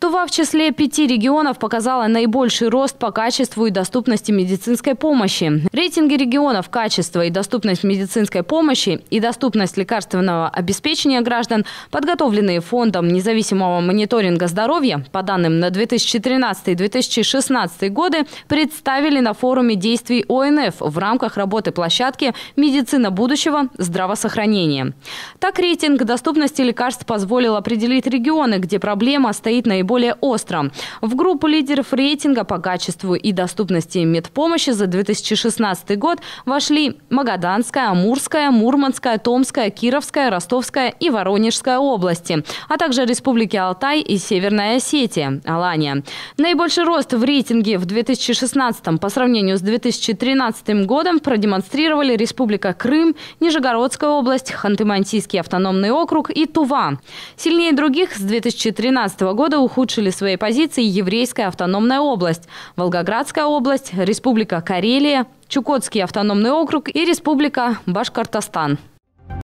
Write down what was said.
Тува в числе пяти регионов показала наибольший рост по качеству и доступности медицинской помощи. Рейтинги регионов качества и доступность медицинской помощи» и «Доступность лекарственного обеспечения граждан», подготовленные Фондом независимого мониторинга здоровья, по данным на 2013-2016 годы, представили на форуме действий ОНФ в рамках работы площадки «Медицина будущего. Здравосохранение». Так, рейтинг доступности лекарств позволил определить регионы, где проблема стоит наиболее более остро. В группу лидеров рейтинга по качеству и доступности медпомощи за 2016 год вошли Магаданская, Амурская, Мурманская, Томская, Кировская, Ростовская и Воронежская области, а также Республики Алтай и Северная Осетия, Алания. Наибольший рост в рейтинге в 2016 по сравнению с 2013 годом продемонстрировали Республика Крым, Нижегородская область, Ханты-Мансийский автономный округ и Тува. Сильнее других с 2013 года уходят ухудшили свои позиции Еврейская автономная область, Волгоградская область, Республика Карелия, Чукотский автономный округ и Республика Башкортостан.